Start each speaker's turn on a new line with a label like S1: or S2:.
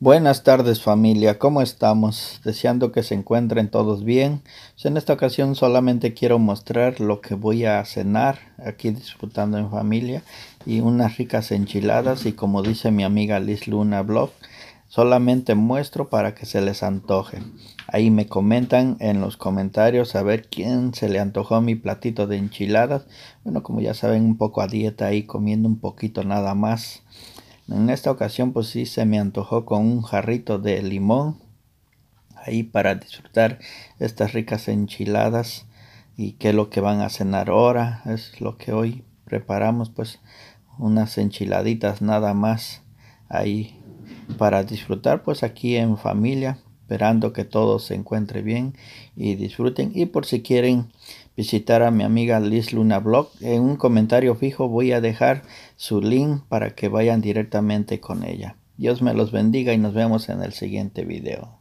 S1: Buenas tardes familia, ¿cómo estamos? Deseando que se encuentren todos bien. Pues, en esta ocasión solamente quiero mostrar lo que voy a cenar aquí disfrutando en familia y unas ricas enchiladas y como dice mi amiga Liz Luna Blog, solamente muestro para que se les antoje. Ahí me comentan en los comentarios a ver quién se le antojó mi platito de enchiladas. Bueno, como ya saben, un poco a dieta ahí comiendo un poquito nada más. En esta ocasión pues sí se me antojó con un jarrito de limón ahí para disfrutar estas ricas enchiladas y qué es lo que van a cenar ahora es lo que hoy preparamos pues unas enchiladitas nada más ahí para disfrutar pues aquí en familia esperando que todo se encuentre bien y disfruten. Y por si quieren visitar a mi amiga Liz Luna Blog, en un comentario fijo voy a dejar su link para que vayan directamente con ella. Dios me los bendiga y nos vemos en el siguiente video.